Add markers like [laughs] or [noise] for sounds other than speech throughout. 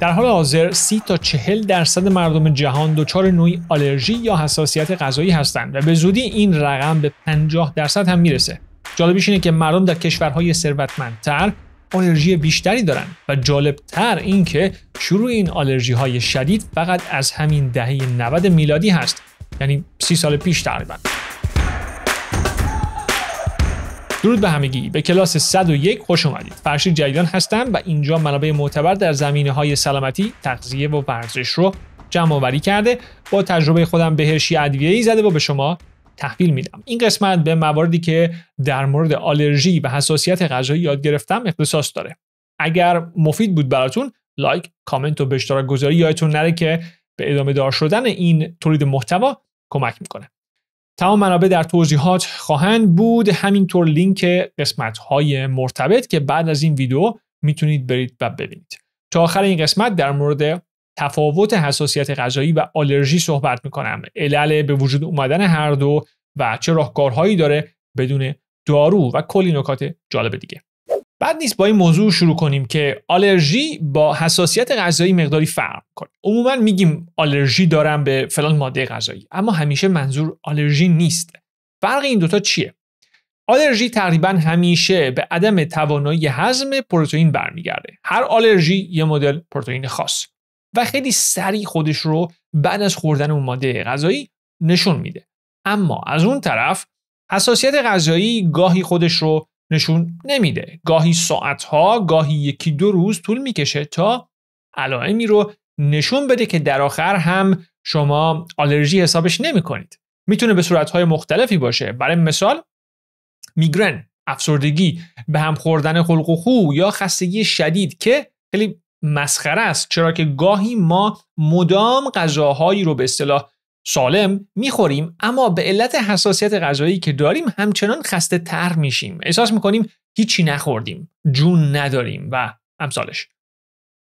در حال حاضر سی تا 40 درصد مردم جهان دچار نوعی آلرژی یا حساسیت غذایی هستند و به زودی این رقم به 50 درصد هم میرسه. جالبیش اینه که مردم در کشورهای ثروتمندتر آلرژی بیشتری دارند و جالبتر این که شروع این آلرژی های شدید فقط از همین دهه 90 میلادی هست یعنی 30 سال پیش تقریبا. درود به همگی به کلاس 101 خوش اومدید فرشید جدیدان هستم و اینجا منابع معتبر در زمینه های سلامتی تغذیه و ورزش رو جمع آوری کرده با تجربه خودم به هرشی ادویه ای زده و به شما تحویل میدم این قسمت به مواردی که در مورد آلرژی و حساسیت غذایی یاد گرفتم اختصاص داره اگر مفید بود براتون لایک کامنت و به اشتراک گذاری یادتون نره که به ادامه دار شدن این تولید محتوا کمک میکنه تمام منابع در توضیحات خواهند بود همینطور لینک قسمت های مرتبط که بعد از این ویدیو میتونید برید و ببینید تا آخر این قسمت در مورد تفاوت حساسیت غذایی و آلرژی صحبت میکنم علل به وجود اومدن هر دو و چه راهکارهایی داره بدون دارو و کلی نکات جالب دیگه بعد نیست با این موضوع شروع کنیم که آلرژی با حساسیت غذایی مقداری فرق کنه عموما میگیم آلرژی دارم به فلان ماده غذایی اما همیشه منظور آلرژی نیست فرق این دوتا چیه آلرژی تقریبا همیشه به عدم توانایی هضم پروتئین برمیگرده هر آلرژی یه مدل پروتئین خاص و خیلی سریع خودش رو بعد از خوردن اون ماده غذایی نشون میده اما از اون طرف حساسیت غذایی گاهی خودش رو نشون نمیده گاهی ساعتها گاهی یکی دو روز طول میکشه تا علائمی رو نشون بده که در آخر هم شما آلرژی حسابش نمی کنید. میتونه به صورتهای مختلفی باشه برای مثال میگرن افسردگی به هم خوردن خلق و خو یا خستگی شدید که خیلی مسخره است چرا که گاهی ما مدام غذاهایی رو به اصطلاح سالم میخوریم اما به علت حساسیت غذایی که داریم همچنان خسته تر میشیم احساس میکنیم هیچی نخوردیم جون نداریم و امثالش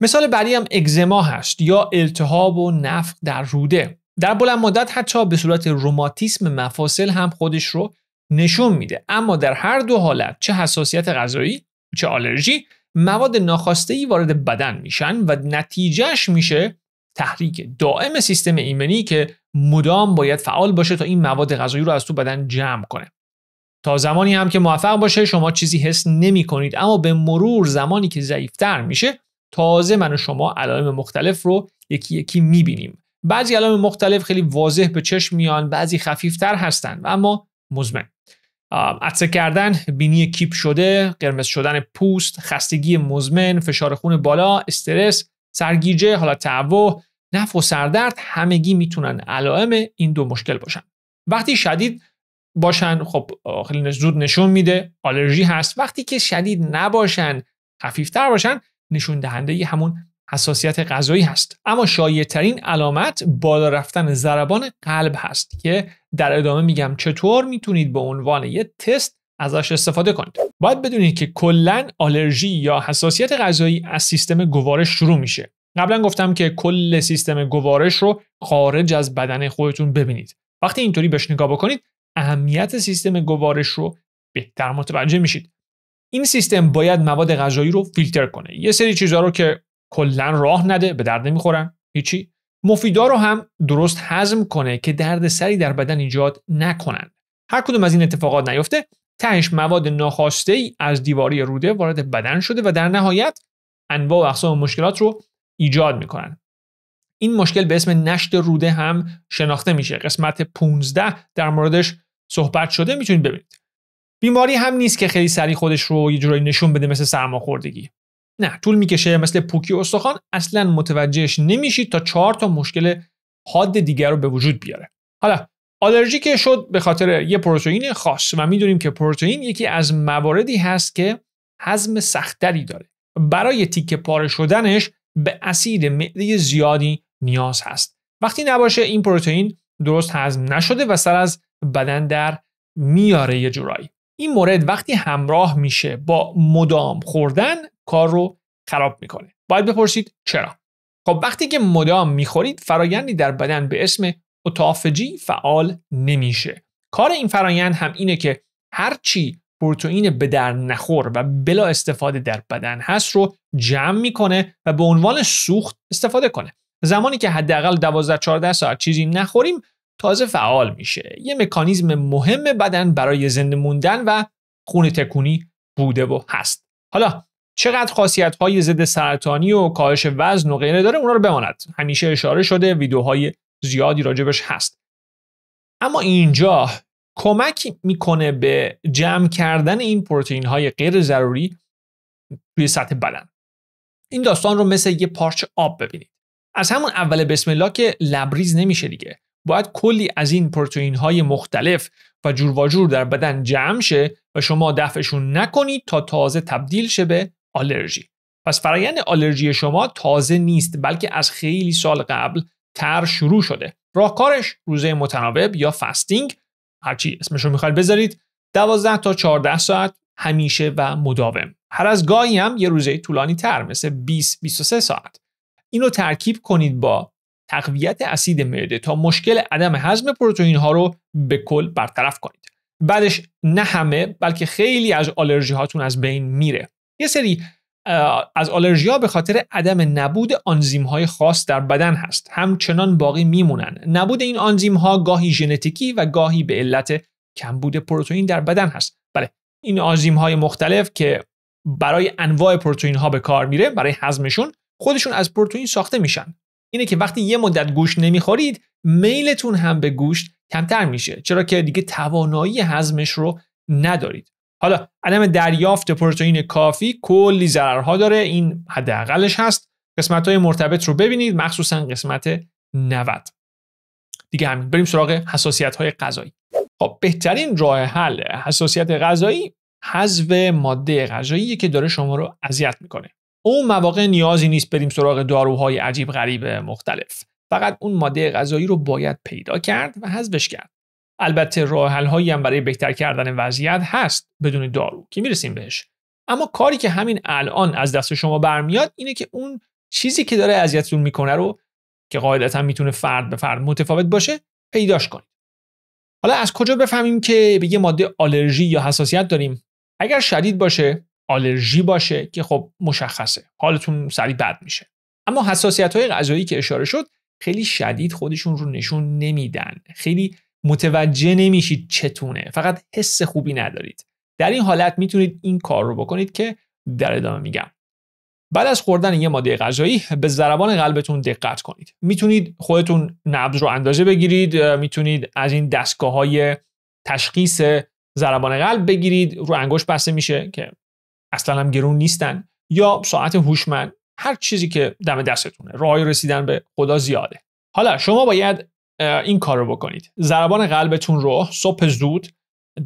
مثال بعدی هم اگزما هست یا التهاب و نفق در روده در بلند مدت حتی به صورت روماتیسم مفاصل هم خودش رو نشون میده اما در هر دو حالت چه حساسیت غذایی چه آلرژی مواد ناخواسته وارد بدن میشن و نتیجهش میشه تحریک دائم سیستم ایمنی که مدام باید فعال باشه تا این مواد غذایی رو از تو بدن جمع کنه تا زمانی هم که موفق باشه شما چیزی حس نمی کنید اما به مرور زمانی که ضعیفتر میشه تازه من و شما علائم مختلف رو یکی یکی میبینیم بعضی علائم مختلف خیلی واضح به چشم میان بعضی خفیفتر هستن و اما مزمن عطسه کردن، بینی کیپ شده، قرمز شدن پوست، خستگی مزمن، فشار خون بالا، استرس، سرگیجه، حالا تعوه، نف و سردرد همگی میتونن علائم این دو مشکل باشن وقتی شدید باشن خب خیلی زود نشون میده آلرژی هست وقتی که شدید نباشن خفیفتر باشن نشون دهنده همون حساسیت غذایی هست اما شایع ترین علامت بالا رفتن ضربان قلب هست که در ادامه میگم چطور میتونید به عنوان یه تست ازش استفاده کنید باید بدونید که کلا آلرژی یا حساسیت غذایی از سیستم گوارش شروع میشه قبلا گفتم که کل سیستم گوارش رو خارج از بدن خودتون ببینید وقتی اینطوری بهش نگاه بکنید اهمیت سیستم گوارش رو بهتر متوجه میشید این سیستم باید مواد غذایی رو فیلتر کنه یه سری چیزها رو که کلا راه نده به درد نمیخورن هیچی مفیدا رو هم درست هضم کنه که درد سری در بدن ایجاد نکنند هر کدوم از این اتفاقات نیفته تهش مواد ناخواسته ای از دیواری روده وارد بدن شده و در نهایت انواع و اقسام مشکلات رو ایجاد میکنن این مشکل به اسم نشت روده هم شناخته میشه قسمت 15 در موردش صحبت شده میتونید ببینید بیماری هم نیست که خیلی سریع خودش رو یه جورایی نشون بده مثل سرماخوردگی نه طول میکشه مثل پوکی استخوان اصلا متوجهش نمیشید تا چهار تا مشکل حاد دیگر رو به وجود بیاره حالا آلرژی که شد به خاطر یه پروتئین خاص و میدونیم که پروتئین یکی از مواردی هست که هضم سختری داره برای تیکه پاره شدنش به اسید معده زیادی نیاز هست وقتی نباشه این پروتئین درست هضم نشده و سر از بدن در میاره یه جورایی این مورد وقتی همراه میشه با مدام خوردن کار رو خراب میکنه باید بپرسید چرا خب وقتی که مدام میخورید فرایندی در بدن به اسم اتافجی فعال نمیشه کار این فرایند هم اینه که هرچی پروتئین به در نخور و بلا استفاده در بدن هست رو جمع میکنه و به عنوان سوخت استفاده کنه زمانی که حداقل 12 14 ساعت چیزی نخوریم تازه فعال میشه یه مکانیزم مهم بدن برای زنده موندن و خون تکونی بوده و هست حالا چقدر خاصیت های ضد سرطانی و کاهش وزن و غیره داره اونا رو بماند همیشه اشاره شده ویدیوهای زیادی راجبش هست اما اینجا کمک میکنه به جمع کردن این پروتئین های غیر ضروری توی سطح بدن این داستان رو مثل یه پارچ آب ببینید از همون اول بسم الله که لبریز نمیشه دیگه باید کلی از این پروتئین های مختلف و جور و جور در بدن جمع شه و شما دفعشون نکنید تا تازه تبدیل شه به آلرژی پس فرایند آلرژی شما تازه نیست بلکه از خیلی سال قبل تر شروع شده راهکارش روزه متناوب یا فستینگ هرچی اسمش رو میخواید بذارید 12 تا 14 ساعت همیشه و مداوم هر از گاهی هم یه روزه طولانی تر مثل 20 23 ساعت اینو ترکیب کنید با تقویت اسید معده تا مشکل عدم هضم پروتئین ها رو به کل برطرف کنید بعدش نه همه بلکه خیلی از آلرژی هاتون از بین میره یه سری از آلرژیا به خاطر عدم نبود آنزیم های خاص در بدن هست همچنان باقی میمونن نبود این آنزیم ها گاهی ژنتیکی و گاهی به علت کمبود پروتئین در بدن هست بله این آنزیم های مختلف که برای انواع پروتئین ها به کار میره برای هضمشون خودشون از پروتئین ساخته میشن اینه که وقتی یه مدت گوشت نمیخورید میلتون هم به گوشت کمتر میشه چرا که دیگه توانایی هضمش رو ندارید حالا عدم دریافت پروتئین کافی کلی ضررها داره این حداقلش هست قسمت های مرتبط رو ببینید مخصوصا قسمت 90 دیگه همین بریم سراغ حساسیت های غذایی خب بهترین راه حل حساسیت غذایی حذف ماده غذایی که داره شما رو اذیت میکنه اون مواقع نیازی نیست بریم سراغ داروهای عجیب غریب مختلف فقط اون ماده غذایی رو باید پیدا کرد و حذفش کرد البته راه هایی هم برای بهتر کردن وضعیت هست بدون دارو که میرسیم بهش اما کاری که همین الان از دست شما برمیاد اینه که اون چیزی که داره اذیتتون میکنه رو که قاعدتا میتونه فرد به فرد متفاوت باشه پیداش کنید حالا از کجا بفهمیم که به یه ماده آلرژی یا حساسیت داریم اگر شدید باشه آلرژی باشه که خب مشخصه حالتون سریع بد میشه اما حساسیت های غذایی که اشاره شد خیلی شدید خودشون رو نشون نمیدن خیلی متوجه نمیشید چتونه فقط حس خوبی ندارید در این حالت میتونید این کار رو بکنید که در ادامه میگم بعد از خوردن یه ماده غذایی به ضربان قلبتون دقت کنید میتونید خودتون نبض رو اندازه بگیرید میتونید از این دستگاه های تشخیص ضربان قلب بگیرید رو انگشت بسته میشه که اصلا هم گرون نیستن یا ساعت هوشمند هر چیزی که دم دستتونه راه رسیدن به خدا زیاده حالا شما باید این کار رو بکنید ضربان قلبتون رو صبح زود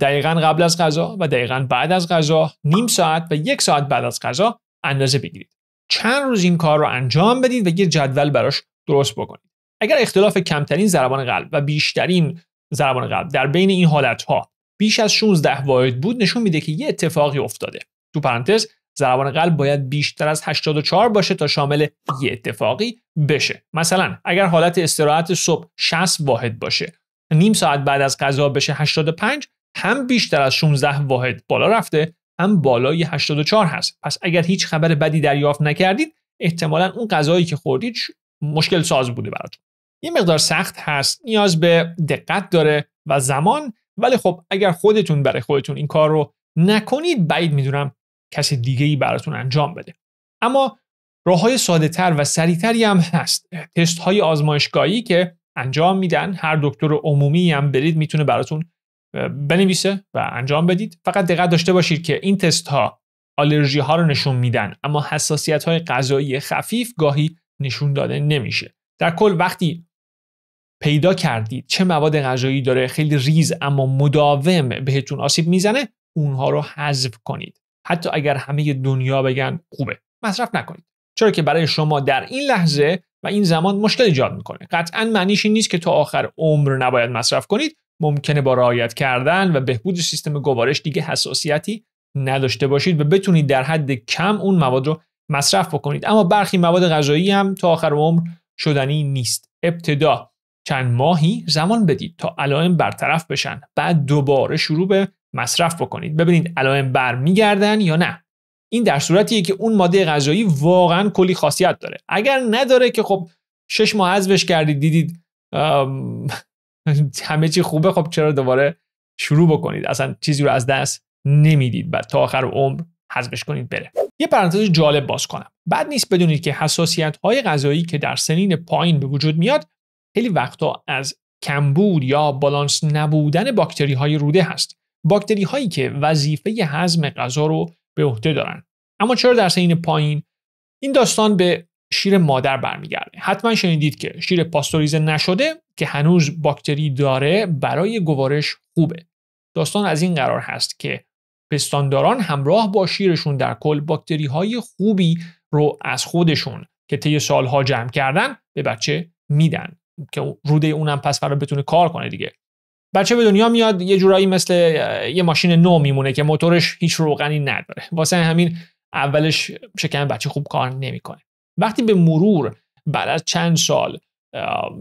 دقیقا قبل از غذا و دقیقا بعد از غذا نیم ساعت و یک ساعت بعد از غذا اندازه بگیرید چند روز این کار رو انجام بدید و یه جدول براش درست بکنید اگر اختلاف کمترین ضربان قلب و بیشترین ضربان قلب در بین این حالت ها بیش از 16 واحد بود نشون میده که یه اتفاقی افتاده تو پرانتز ضربان قلب باید بیشتر از 84 باشه تا شامل یه اتفاقی بشه مثلا اگر حالت استراحت صبح 60 واحد باشه نیم ساعت بعد از غذا بشه 85 هم بیشتر از 16 واحد بالا رفته هم بالای 84 هست پس اگر هیچ خبر بدی دریافت نکردید احتمالا اون غذایی که خوردید مشکل ساز بوده براتون یه مقدار سخت هست نیاز به دقت داره و زمان ولی خب اگر خودتون برای خودتون این کار رو نکنید بعید میدونم کسی دیگه ای براتون انجام بده اما راه های ساده تر و سریعتری هم هست تست های آزمایشگاهی که انجام میدن هر دکتر عمومی هم برید میتونه براتون بنویسه و انجام بدید فقط دقت داشته باشید که این تست ها آلرژی ها رو نشون میدن اما حساسیت های غذایی خفیف گاهی نشون داده نمیشه در کل وقتی پیدا کردید چه مواد غذایی داره خیلی ریز اما مداوم بهتون آسیب میزنه اونها رو حذف کنید حتی اگر همه دنیا بگن خوبه مصرف نکنید چرا که برای شما در این لحظه و این زمان مشکل ایجاد میکنه قطعا معنیش این نیست که تا آخر عمر نباید مصرف کنید ممکنه با رعایت کردن و بهبود سیستم گوارش دیگه حساسیتی نداشته باشید و بتونید در حد کم اون مواد رو مصرف بکنید اما برخی مواد غذایی هم تا آخر عمر شدنی نیست ابتدا چند ماهی زمان بدید تا علائم برطرف بشن بعد دوباره شروع به مصرف بکنید ببینید علائم برمیگردن یا نه این در صورتیه که اون ماده غذایی واقعا کلی خاصیت داره اگر نداره که خب شش ماه حذفش کردید دیدید [laughs] همه چی خوبه خب چرا دوباره شروع بکنید اصلا چیزی رو از دست نمیدید و تا آخر عمر حذفش کنید بره یه پرانتز جالب باز کنم بعد نیست بدونید که حساسیت های غذایی که در سنین پایین به وجود میاد خیلی وقتا از کمبود یا بالانس نبودن باکتری های روده هست باکتری هایی که وظیفه هضم غذا رو به عهده دارن اما چرا در سین پایین این داستان به شیر مادر برمیگرده حتما شنیدید که شیر پاستوریزه نشده که هنوز باکتری داره برای گوارش خوبه داستان از این قرار هست که پستانداران همراه با شیرشون در کل باکتری های خوبی رو از خودشون که طی سالها جمع کردن به بچه میدن که روده اونم پس فردا بتونه کار کنه دیگه بچه به دنیا میاد یه جورایی مثل یه ماشین نو میمونه که موتورش هیچ روغنی نداره واسه همین اولش شکم بچه خوب کار نمیکنه وقتی به مرور بعد از چند سال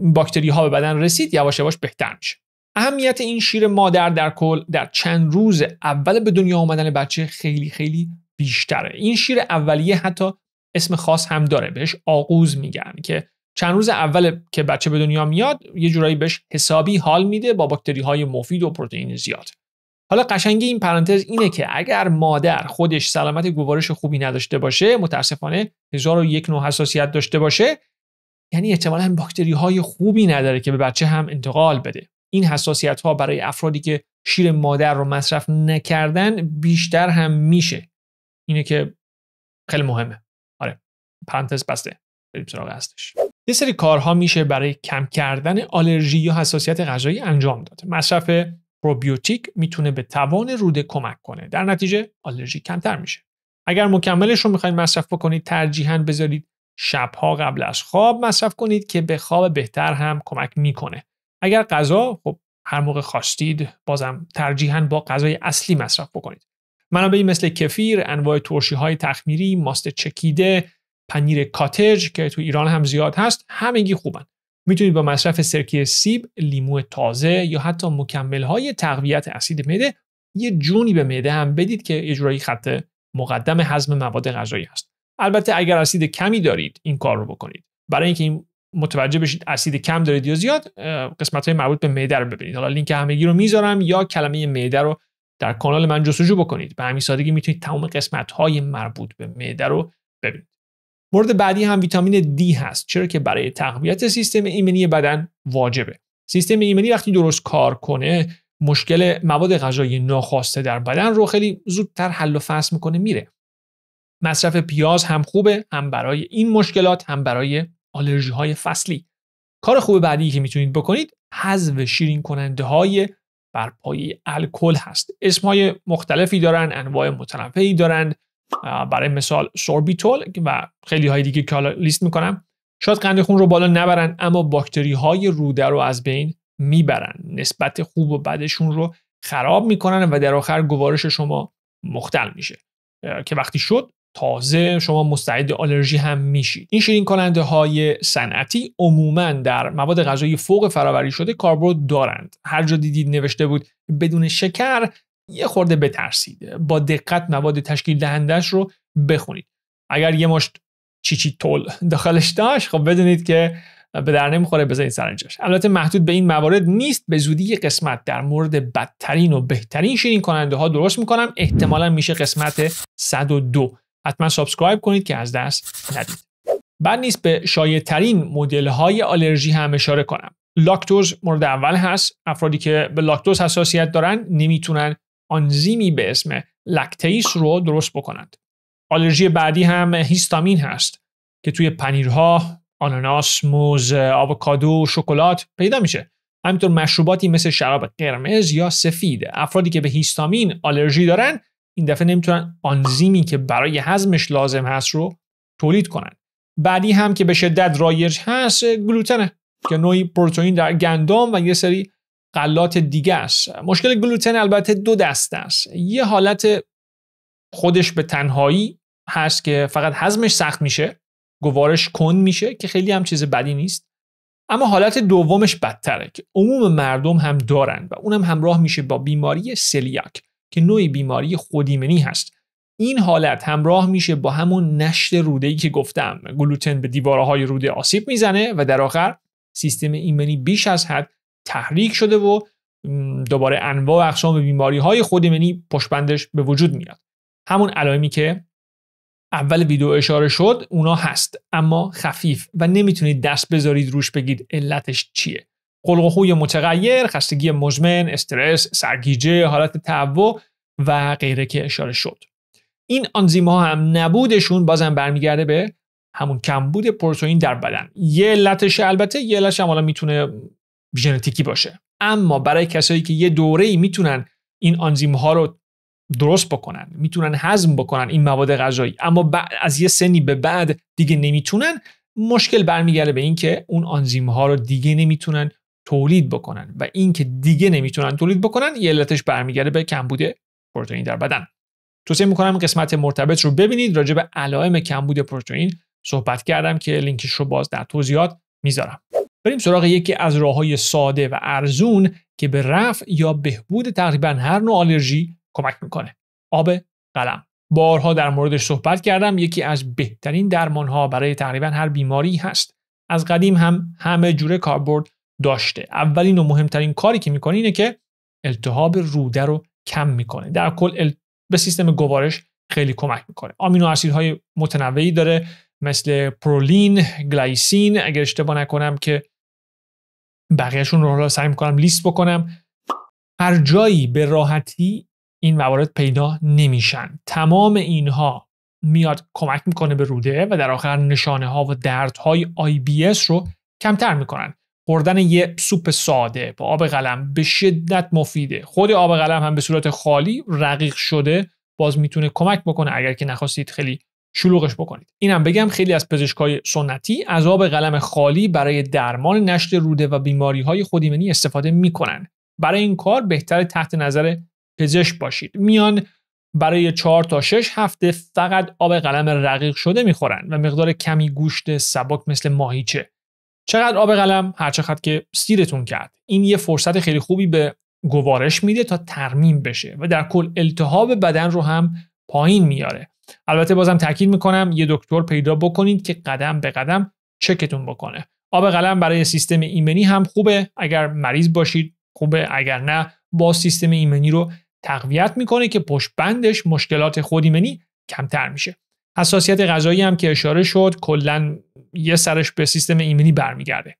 باکتری ها به بدن رسید یواش یواش بهتر میشه اهمیت این شیر مادر در کل در چند روز اول به دنیا آمدن بچه خیلی خیلی بیشتره این شیر اولیه حتی اسم خاص هم داره بهش آغوز میگن که چند روز اول که بچه به دنیا میاد یه جورایی بهش حسابی حال میده با باکتری های مفید و پروتئین زیاد حالا قشنگی این پرانتز اینه که اگر مادر خودش سلامت گوارش خوبی نداشته باشه متاسفانه هزار و یک نوع حساسیت داشته باشه یعنی احتمالا باکتری های خوبی نداره که به بچه هم انتقال بده این حساسیت ها برای افرادی که شیر مادر رو مصرف نکردن بیشتر هم میشه اینه که خیلی مهمه آره پرانتز بسته بریم یه سری کارها میشه برای کم کردن آلرژی یا حساسیت غذایی انجام داد. مصرف پروبیوتیک میتونه به توان روده کمک کنه. در نتیجه آلرژی کمتر میشه. اگر مکملش رو میخواید مصرف بکنید ترجیحاً بذارید شبها قبل از خواب مصرف کنید که به خواب بهتر هم کمک میکنه. اگر غذا خب هر موقع خواستید بازم ترجیحاً با غذای اصلی مصرف بکنید. منابعی مثل کفیر، انواع ترشی های تخمیری، ماست چکیده، پنیر کاتج که تو ایران هم زیاد هست همگی خوبن میتونید با مصرف سرکه سیب، لیمو تازه یا حتی های تقویت اسید معده یه جونی به معده هم بدید که اجرایی خط مقدم هضم مواد غذایی هست. البته اگر اسید کمی دارید این کار رو بکنید. برای اینکه این متوجه بشید اسید کم دارید یا زیاد قسمت های مربوط به معده رو ببینید. حالا لینک همگی رو میذارم یا کلمه معده رو در کانال من جستجو بکنید. به همین سادگی میتونید تمام قسمت های مربوط به معده رو ببینید. مورد بعدی هم ویتامین D هست چرا که برای تقویت سیستم ایمنی بدن واجبه سیستم ایمنی وقتی درست کار کنه مشکل مواد غذایی ناخواسته در بدن رو خیلی زودتر حل و فصل میکنه میره مصرف پیاز هم خوبه هم برای این مشکلات هم برای آلرژی های فصلی کار خوب بعدی که میتونید بکنید حذف شیرین کننده های بر پایه الکل هست اسم های مختلفی دارن انواع متنوعی دارند برای مثال سوربیتول و خیلی های دیگه که حالا لیست میکنم شاید قند خون رو بالا نبرن اما باکتری های روده رو از بین میبرن نسبت خوب و بدشون رو خراب میکنن و در آخر گوارش شما مختل میشه که وقتی شد تازه شما مستعد آلرژی هم میشید این شیرین کننده های صنعتی عموما در مواد غذایی فوق فراوری شده کاربرد دارند هر جا دیدید نوشته بود بدون شکر یه خورده بترسید با دقت مواد تشکیل دهندش رو بخونید اگر یه مشت چیچی تول داخلش داشت خب بدونید که به در نمیخوره بزنید سرنجش البته محدود به این موارد نیست به زودی قسمت در مورد بدترین و بهترین شیرین کننده ها درست میکنم احتمالا میشه قسمت 102 حتما سابسکرایب کنید که از دست ندید بعد نیست به ترین مدل های آلرژی هم اشاره کنم لاکتوز مورد اول هست افرادی که به لاکتوز حساسیت دارن نمیتونن آنزیمی به اسم لکتیس رو درست بکنند. آلرژی بعدی هم هیستامین هست که توی پنیرها، آناناس، موز، آووکادو، شکلات پیدا میشه. همینطور مشروباتی مثل شراب قرمز یا سفید افرادی که به هیستامین آلرژی دارن این دفعه نمیتونن آنزیمی که برای هضمش لازم هست رو تولید کنن بعدی هم که به شدت رایج هست گلوتنه که نوعی پروتئین در گندم و یه سری غلات دیگرش مشکل گلوتن البته دو دست است یه حالت خودش به تنهایی هست که فقط هضمش سخت میشه گوارش کند میشه که خیلی هم چیز بدی نیست اما حالت دومش بدتره که عموم مردم هم دارن و اونم همراه میشه با بیماری سلیاک که نوعی بیماری خودیمنی هست این حالت همراه میشه با همون نشت روده ای که گفتم گلوتن به دیواره های روده آسیب میزنه و در آخر سیستم ایمنی بیش از حد تحریک شده و دوباره انواع و اقسام بیماری های پشت پشبندش به وجود میاد همون علائمی که اول ویدیو اشاره شد اونا هست اما خفیف و نمیتونید دست بذارید روش بگید علتش چیه قلق متغیر خستگی مزمن استرس سرگیجه حالت تعو و غیره که اشاره شد این ها هم نبودشون بازم برمیگرده به همون کمبود پروتئین در بدن یه علتش البته یه علتش هم حالا میتونه ژنتیکی باشه اما برای کسایی که یه دوره ای میتونن این آنزیم ها رو درست بکنن میتونن هضم بکنن این مواد غذایی اما بعد از یه سنی به بعد دیگه نمیتونن مشکل برمیگرده به اینکه اون آنزیم ها رو دیگه نمیتونن تولید بکنن و اینکه دیگه نمیتونن تولید بکنن یه علتش برمیگرده به کمبود پروتئین در بدن توصیه میکنم قسمت مرتبط رو ببینید راجع به علائم کمبود پروتئین صحبت کردم که لینکش رو باز در توضیحات میذارم بریم سراغ یکی از راه های ساده و ارزون که به رفع یا بهبود تقریبا هر نوع آلرژی کمک میکنه آب قلم بارها در موردش صحبت کردم یکی از بهترین درمان ها برای تقریبا هر بیماری هست از قدیم هم همه جوره کاربرد داشته اولین و مهمترین کاری که میکنه اینه که التهاب روده رو کم میکنه در کل به سیستم گوارش خیلی کمک میکنه آمینو اسیدهای متنوعی داره مثل پرولین گلایسین اگر اشتباه نکنم که بقیهشون رو حالا سعی میکنم لیست بکنم هر جایی به راحتی این موارد پیدا نمیشن تمام اینها میاد کمک میکنه به روده و در آخر نشانه ها و درد دردهای اس رو کمتر میکنن خوردن یه سوپ ساده با آب قلم به شدت مفیده خود آب قلم هم به صورت خالی رقیق شده باز میتونه کمک بکنه اگر که نخواستید خیلی شلوغش بکنید اینم بگم خیلی از پزشکای سنتی از آب قلم خالی برای درمان نشت روده و بیماری های خودیمنی استفاده میکنن برای این کار بهتر تحت نظر پزشک باشید میان برای 4 تا 6 هفته فقط آب قلم رقیق شده میخورن و مقدار کمی گوشت سبک مثل ماهیچه چقدر آب قلم هر چقدر که سیرتون کرد این یه فرصت خیلی خوبی به گوارش میده تا ترمیم بشه و در کل التهاب بدن رو هم پایین میاره البته بازم تاکید میکنم یه دکتر پیدا بکنید که قدم به قدم چکتون بکنه آب قلم برای سیستم ایمنی هم خوبه اگر مریض باشید خوبه اگر نه با سیستم ایمنی رو تقویت میکنه که پشت بندش مشکلات خود ایمنی کمتر میشه حساسیت غذایی هم که اشاره شد کلا یه سرش به سیستم ایمنی برمیگرده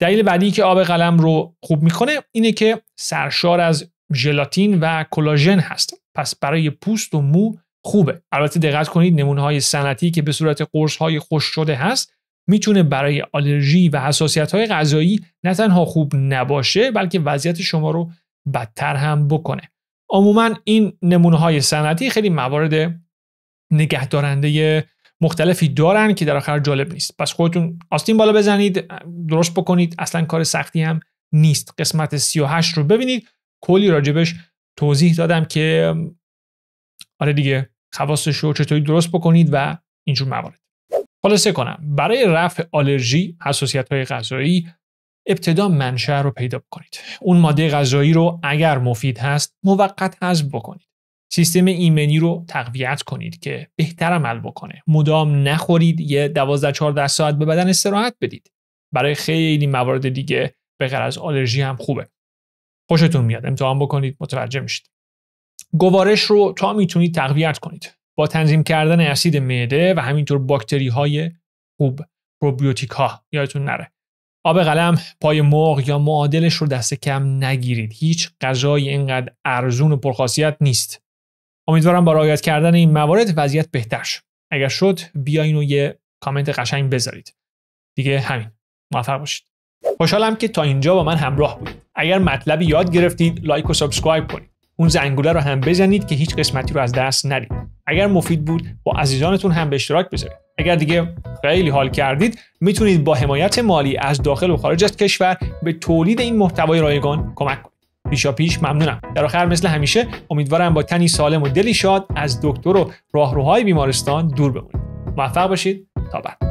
دلیل بعدی که آب قلم رو خوب میکنه اینه که سرشار از ژلاتین و کلاژن هست پس برای پوست و مو خوبه البته دقت کنید نمونه های صنعتی که به صورت قرص های خوش شده هست میتونه برای آلرژی و حساسیت های غذایی نه تنها خوب نباشه بلکه وضعیت شما رو بدتر هم بکنه عموما این نمونه های صنعتی خیلی موارد نگهدارنده مختلفی دارن که در آخر جالب نیست پس خودتون آستین بالا بزنید درست بکنید اصلا کار سختی هم نیست قسمت 38 رو ببینید کلی راجبش توضیح دادم که آره دیگه خواستش رو چطوری درست بکنید و اینجور موارد خلاصه کنم برای رفع آلرژی حساسیت های غذایی ابتدا منشأ رو پیدا کنید اون ماده غذایی رو اگر مفید هست موقت حذف بکنید سیستم ایمنی رو تقویت کنید که بهتر عمل بکنه مدام نخورید یه 12 14 ساعت به بدن استراحت بدید برای خیلی موارد دیگه به غیر از آلرژی هم خوبه خوشتون میاد امتحان بکنید متوجه میشید گوارش رو تا میتونید تقویت کنید با تنظیم کردن اسید معده و همینطور باکتری های خوب پروبیوتیک ها یادتون نره آب قلم پای مرغ یا معادلش رو دست کم نگیرید هیچ غذایی اینقدر ارزون و پرخاصیت نیست امیدوارم با رعایت کردن این موارد وضعیت بهتر شد اگر شد بیاین و یه کامنت قشنگ بذارید دیگه همین موفق باشید خوشحالم که تا اینجا با من همراه بودید اگر مطلبی یاد گرفتید لایک و سابسکرایب کنید اون زنگوله رو هم بزنید که هیچ قسمتی رو از دست ندید اگر مفید بود با عزیزانتون هم به اشتراک بذارید اگر دیگه خیلی حال کردید میتونید با حمایت مالی از داخل و خارج از کشور به تولید این محتوای رایگان کمک کنید پیشا پیش ممنونم در آخر مثل همیشه امیدوارم با تنی سالم و دلی شاد از دکتر و راهروهای بیمارستان دور بمونید موفق باشید تا بعد